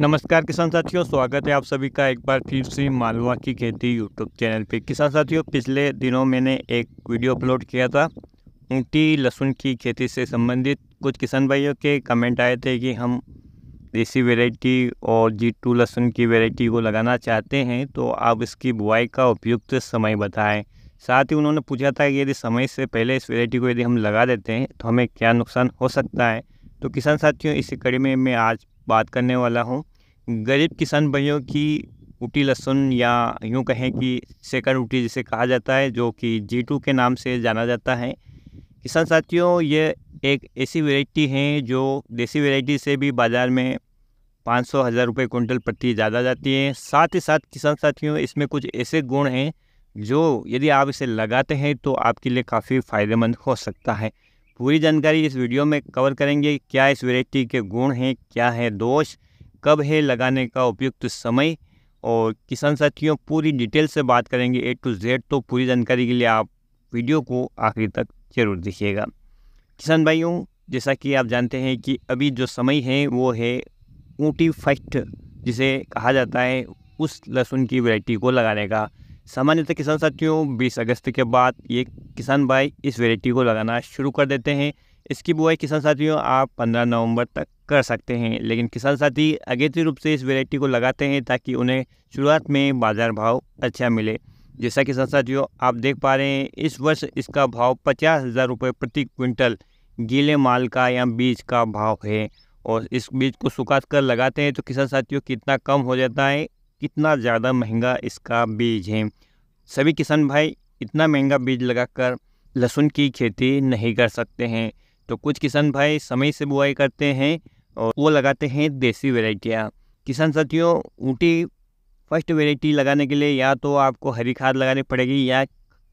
नमस्कार किसान साथियों स्वागत है आप सभी का एक बार फिर से मालवा की खेती यूट्यूब चैनल पे किसान साथियों पिछले दिनों मैंने एक वीडियो अपलोड किया था ऊँटी लहसुन की खेती से संबंधित कुछ किसान भाइयों के कमेंट आए थे कि हम देसी वेराइटी और जी टू लहसुन की वेराइटी को लगाना चाहते हैं तो आप इसकी बुआई का उपयुक्त समय बताएँ साथ ही उन्होंने पूछा था कि यदि समय से पहले इस वेराइटी को यदि हम लगा देते हैं तो हमें क्या नुकसान हो सकता है तो किसान साथियों इसी कड़ी में मैं आज बात करने वाला हूँ गरीब किसान भाइयों की ऊटी लहसुन या यूँ कहें कि सेकर उटी जिसे कहा जाता है जो कि जी टू के नाम से जाना जाता है किसान साथियों ये एक ऐसी वेराइटी है जो देसी वेराइटी से भी बाज़ार में पाँच सौ हज़ार रुपये कुंटल प्रति ज़्यादा जाती है साथ ही साथ किसान साथियों इसमें कुछ ऐसे गुण हैं जो यदि आप इसे लगाते हैं तो आपके लिए काफ़ी फ़ायदेमंद हो सकता है पूरी जानकारी इस वीडियो में कवर करेंगे क्या इस वेराइटी के गुण हैं क्या है दोष कब है लगाने का उपयुक्त समय और किसान साथियों पूरी डिटेल से बात करेंगे ए टू जेड तो पूरी जानकारी के लिए आप वीडियो को आखिरी तक जरूर देखिएगा किसान भाइयों जैसा कि आप जानते हैं कि अभी जो समय है वो है ऊँटी फर्स्ट जिसे कहा जाता है उस लहसुन की वेराइटी को लगाने का सामान्यतः किसान साथियों 20 अगस्त के बाद ये किसान भाई इस वेराइटी को लगाना शुरू कर देते हैं इसकी बुआई किसान साथियों आप 15 नवंबर तक कर सकते हैं लेकिन किसान साथी अगेत्री रूप से इस वेराइटी को लगाते हैं ताकि उन्हें शुरुआत में बाज़ार भाव अच्छा मिले जैसा कि किसान साथियों आप देख पा रहे हैं इस वर्ष इसका भाव पचास हज़ार रुपये प्रति क्विंटल गीले माल का या बीज का भाव है और इस बीज को सुखा कर लगाते हैं तो किसान साथियों कितना कम हो जाता है कितना ज़्यादा महंगा इसका बीज है सभी किसान भाई इतना महंगा बीज लगाकर लहसुन की खेती नहीं कर सकते हैं तो कुछ किसान भाई समय से बुआई करते हैं और वो लगाते हैं देसी वेराइटियाँ किसान साथियों ऊँटी फर्स्ट वेराइटी लगाने के लिए या तो आपको हरी खाद लगानी पड़ेगी या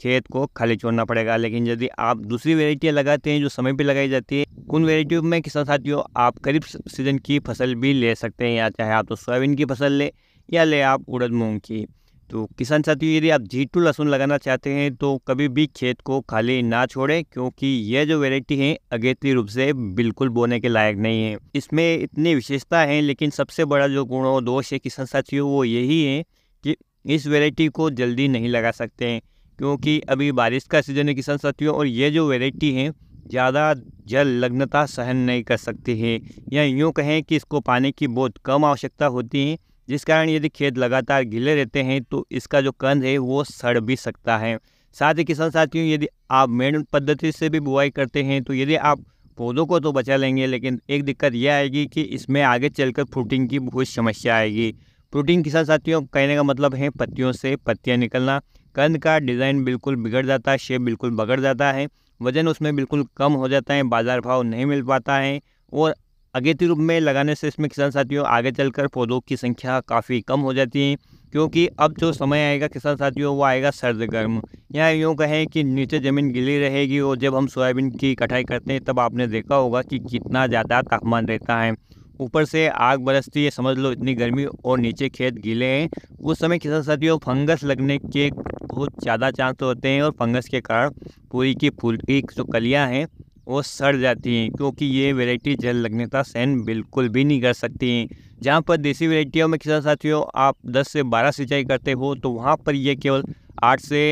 खेत को खाली छोड़ना पड़ेगा लेकिन यदि आप दूसरी वेराइटियाँ लगाते हैं जो समय पर लगाई जाती है उन वेराइटी में किसान साथियों आप करीब सीजन की फसल भी ले सकते हैं या चाहे आप तो सोयाबीन की फसल लें या ले आप उड़द मूंग की तो किसान साथियों यदि आप जी टू लहसुन लगाना चाहते हैं तो कभी भी खेत को खाली ना छोड़ें क्योंकि यह जो वेराइटी है अगेत्री रूप से बिल्कुल बोने के लायक नहीं है इसमें इतनी विशेषता है लेकिन सबसे बड़ा जो गुण और दोष है किसान साथियों वो यही है कि इस वेराइटी को जल्दी नहीं लगा सकते हैं क्योंकि अभी बारिश का सीजन है किसान साथियों और ये जो वेराइटी है ज़्यादा जल लग्नता सहन नहीं कर सकती है या यूँ कहें कि इसको पानी की बहुत कम आवश्यकता होती है जिस कारण यदि खेत लगातार गीले रहते हैं तो इसका जो कंद है वो सड़ भी सकता है साथ ही किसान साथियों यदि आप मेन पद्धति से भी बुआई करते हैं तो यदि आप पौधों को तो बचा लेंगे लेकिन एक दिक्कत यह आएगी कि इसमें आगे चलकर फ्रूटिंग की बहुत समस्या आएगी फ्रूटिंग किसान साथियों कहने का मतलब है पत्तियों से पत्तियाँ निकलना कंद का डिज़ाइन बिल्कुल बिगड़ जाता है शेप बिल्कुल बगड़ जाता है वज़न उसमें बिल्कुल कम हो जाता है बाज़ार भाव नहीं मिल पाता है और अगेती रूप में लगाने से इसमें किसान साथियों आगे चलकर पौधों की संख्या काफ़ी कम हो जाती है क्योंकि अब जो समय आएगा किसान साथियों वो आएगा सर्द गर्म या यूँ कहें कि नीचे ज़मीन गिली रहेगी और जब हम सोयाबीन की कटाई करते हैं तब आपने देखा होगा कि कितना ज़्यादा तापमान रहता है ऊपर से आग बरसती है समझ लो इतनी गर्मी और नीचे खेत गीले हैं उस समय किसान साथियों फंगस लगने के बहुत ज़्यादा चांस होते हैं और फंगस के कारण पूरी की फूल की जो कलियाँ हैं वो सड़ जाती हैं क्योंकि ये वेराइटी जल लगने का सहन बिल्कुल भी नहीं कर सकती हैं जहाँ पर देसी वेराइटियों में किसान साथियों आप 10 से 12 सिंचाई करते हो तो वहाँ पर ये केवल 8 से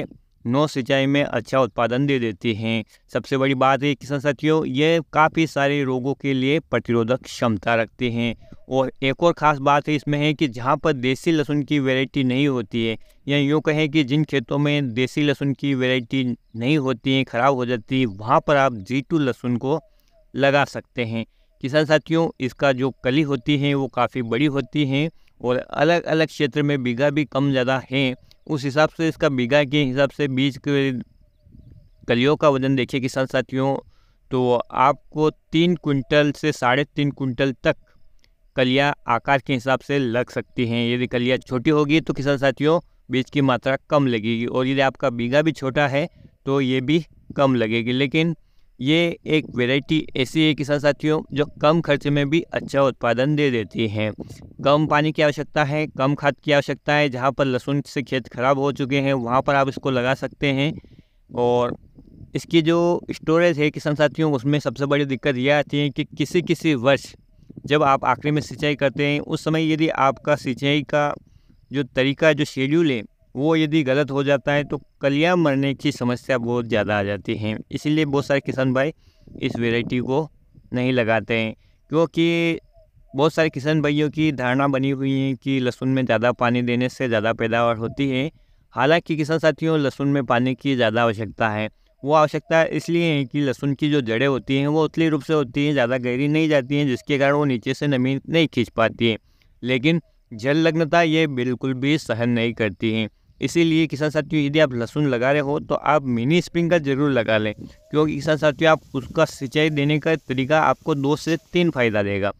नौ सिंचाई में अच्छा उत्पादन दे देती हैं सबसे बड़ी बात है किसान साथियों ये काफ़ी सारे रोगों के लिए प्रतिरोधक क्षमता रखते हैं और एक और ख़ास बात है इसमें है कि जहाँ पर देसी लहसुन की वैरायटी नहीं होती है या यूँ कहें कि जिन खेतों में देसी लहसुन की वेराइटी नहीं होती है ख़राब हो जाती है वहाँ पर आप जी टू लहसुन को लगा सकते हैं किसान साथियों इसका जो कली होती है वो काफ़ी बड़ी होती हैं और अलग अलग क्षेत्र में बीघा भी कम ज़्यादा हैं उस हिसाब से इसका बीघा के हिसाब से बीज के कलियों का वजन देखिए किसान साथियों तो आपको तीन कुंटल से साढ़े तीन कुंटल तक कलिया आकार के हिसाब से लग सकती हैं यदि कलियाँ छोटी होगी तो किसान साथियों बीज की मात्रा कम लगेगी और यदि आपका बीघा भी छोटा है तो ये भी कम लगेगी लेकिन ये एक वेराइटी ऐसी है किसान साथियों जो कम खर्चे में भी अच्छा उत्पादन दे देती है कम पानी की आवश्यकता है कम खाद की आवश्यकता है जहाँ पर लहसुन से खेत खराब हो चुके हैं वहाँ पर आप इसको लगा सकते हैं और इसकी जो स्टोरेज है किसान साथियों उसमें सबसे बड़ी दिक्कत यह आती है कि किसी किसी वर्ष जब आप आखिरी में सिंचाई करते हैं उस समय यदि आपका सिंचाई का जो तरीका जो शेड्यूल है वो यदि गलत हो जाता है तो कलिया मरने की समस्या बहुत ज़्यादा आ जाती है इसीलिए बहुत सारे किसान भाई इस वेराइटी को नहीं लगाते हैं क्योंकि बहुत सारे किसान भाइयों की धारणा बनी हुई है कि लहसुन में ज़्यादा पानी देने से ज़्यादा पैदावार होती है हालांकि किसान साथियों लहसुन में पानी की ज़्यादा आवश्यकता है वो आवश्यकता इसलिए है कि लहसुन की जो जड़ें होती हैं वो उतली रूप से होती हैं ज़्यादा गहरी नहीं जाती हैं जिसके कारण वो नीचे से नमी नहीं खींच पाती है लेकिन जल लग्नता ये बिल्कुल भी सहन नहीं करती हैं इसीलिए किसान साथियों यदि आप लहसुन लगा रहे हो तो आप मिनी स्प्रिंकल ज़रूर लगा लें क्योंकि किसान साथियों आप उसका सिंचाई देने का तरीका आपको दो से तीन फ़ायदा देगा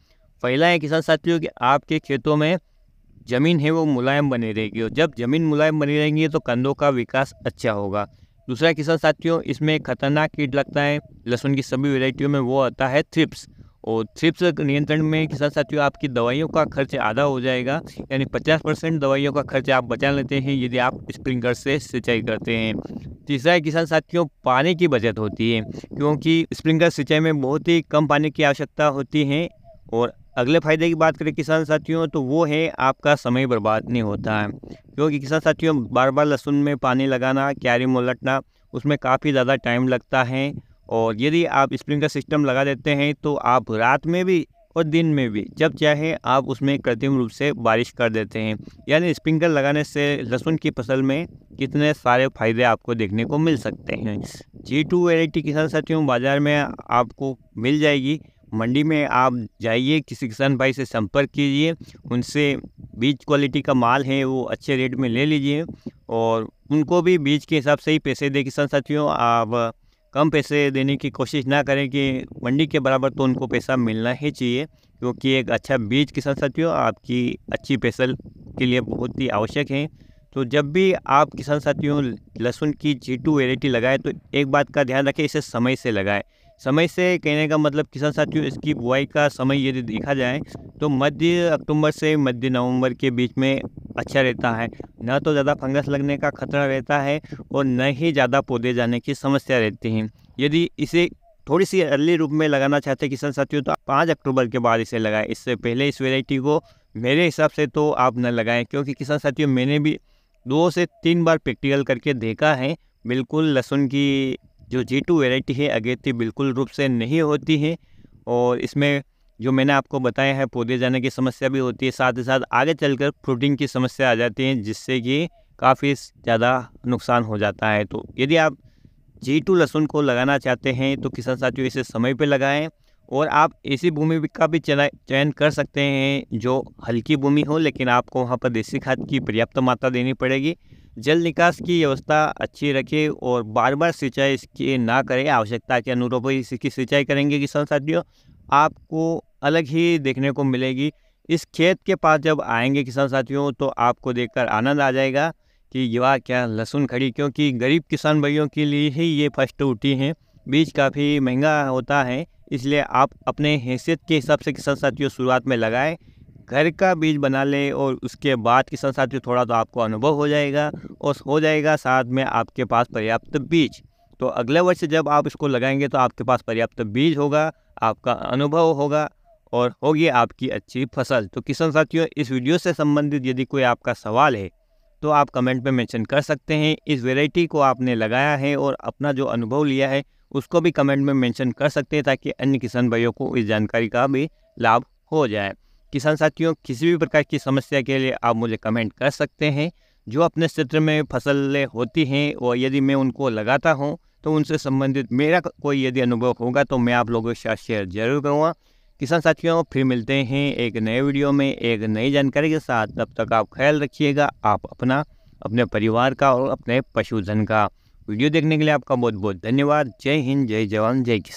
पहला है किसान साथियों कि आपके खेतों में ज़मीन है वो मुलायम बनी रहेगी और जब ज़मीन मुलायम बनी रहेगी तो कंधों का विकास अच्छा होगा दूसरा किसान साथियों इसमें खतरनाक कीट लगता है लहसुन की सभी वेराइटियों में वो आता है थ्रिप्स और थ्रिप्स नियंत्रण में के साथ साथियों आपकी दवाइयों का खर्च आधा हो जाएगा यानी 50 परसेंट दवाइयों का खर्च आप बचा लेते हैं यदि आप स्प्रिंकलर से सिंचाई करते हैं तीसरा है किसान साथियों पानी की बचत होती है क्योंकि स्प्रिंकलर सिंचाई में बहुत ही कम पानी की आवश्यकता होती है और अगले फायदे की बात करें किसान साथियों तो वो है आपका समय बर्बाद नहीं होता है क्योंकि किसान साथियों बार बार लहसुन में पानी लगाना क्यारी में उलटना उसमें काफ़ी ज़्यादा टाइम लगता है और यदि आप का सिस्टम लगा देते हैं तो आप रात में भी और दिन में भी जब चाहे आप उसमें कृत्रिम रूप से बारिश कर देते हैं यानी स्प्रिंकलर लगाने से लहसुन की फसल में कितने सारे फायदे आपको देखने को मिल सकते हैं जी टू वेराइटी किसान साथियों बाज़ार में आपको मिल जाएगी मंडी में आप जाइए किसी किसान भाई से संपर्क कीजिए उनसे बीज क्वालिटी का माल है वो अच्छे रेट में ले लीजिए और उनको भी बीज के हिसाब से ही पैसे दे किसान साथियों आप कम पैसे देने की कोशिश ना करें कि मंडी के बराबर तो उनको पैसा मिलना ही चाहिए क्योंकि एक अच्छा बीज किसान साथियों आपकी अच्छी फसल के लिए बहुत ही आवश्यक है तो जब भी आप किसान साथियों लहसुन की जी टू वेराइटी लगाएं तो एक बात का ध्यान रखें इसे समय से लगाएं समय से कहने का मतलब किसान साथियों इसकी बुआई का समय यदि देखा जाए तो मध्य अक्टूबर से मध्य नवंबर के बीच में अच्छा रहता है ना तो ज़्यादा फंगस लगने का खतरा रहता है और न ही ज़्यादा पौधे जाने की समस्या रहती है यदि इसे थोड़ी सी अर्ली रूप में लगाना चाहते किसान साथियों तो पाँच अक्टूबर के बाद इसे लगाएं इससे पहले इस वेराइटी को मेरे हिसाब से तो आप न लगाएं क्योंकि किसान साथियों मैंने भी दो से तीन बार प्रैक्टिकल करके देखा है बिल्कुल लहसुन की जो जी टू वेराइटी है अगेती बिल्कुल रूप से नहीं होती है और इसमें जो मैंने आपको बताया है पौधे जाने की समस्या भी होती है साथ ही साथ आगे चलकर फ्रूटिंग की समस्या आ जाती है जिससे कि काफ़ी ज़्यादा नुकसान हो जाता है तो यदि आप जी टू लहसुन को लगाना चाहते हैं तो किसान साथियों इसे समय पर लगाएं और आप ऐसी भूमि का भी चयन कर सकते हैं जो हल्की भूमि हो लेकिन आपको वहाँ पर देसी खाद की पर्याप्त मात्रा देनी पड़ेगी जल निकास की व्यवस्था अच्छी रखें और बार बार सिंचाई इसकी ना करें आवश्यकता के अनुरूप इसकी सिंचाई करेंगे किसान साथियों आपको अलग ही देखने को मिलेगी इस खेत के पास जब आएंगे किसान साथियों तो आपको देखकर आनंद आ जाएगा कि वाह क्या लहसुन खड़ी क्योंकि गरीब किसान भाइयों के लिए ही ये फर्स्ट उठी हैं बीज काफ़ी महंगा होता है इसलिए आप अपने हैसियत के हिसाब से किसान साथियों शुरुआत में लगाएं घर का बीज बना लें और उसके बाद किसान साथियों थोड़ा तो आपको अनुभव हो जाएगा और हो जाएगा साथ में आपके पास पर्याप्त बीज तो अगले वर्ष जब आप इसको लगाएंगे तो आपके पास पर्याप्त बीज होगा आपका अनुभव होगा और होगी आपकी अच्छी फसल तो किसान साथियों इस वीडियो से संबंधित यदि कोई आपका सवाल है तो आप कमेंट में मेंशन कर सकते हैं इस वैरायटी को आपने लगाया है और अपना जो अनुभव लिया है उसको भी कमेंट में मेंशन कर सकते हैं ताकि अन्य किसान भाइयों को इस जानकारी का भी लाभ हो जाए किसान साथियों किसी भी प्रकार की समस्या के लिए आप मुझे कमेंट कर सकते हैं जो अपने क्षेत्र में फसलें होती हैं और यदि मैं उनको लगाता हूँ तो उनसे संबंधित मेरा कोई यदि अनुभव होगा तो मैं आप लोगों के साथ शेयर जरूर करूँगा किसान साथियों फिर मिलते हैं एक नए वीडियो में एक नई जानकारी के साथ तब तक आप ख्याल रखिएगा आप अपना अपने परिवार का और अपने पशुधन का वीडियो देखने के लिए आपका बहुत बहुत धन्यवाद जय हिंद जय जवान जय किसान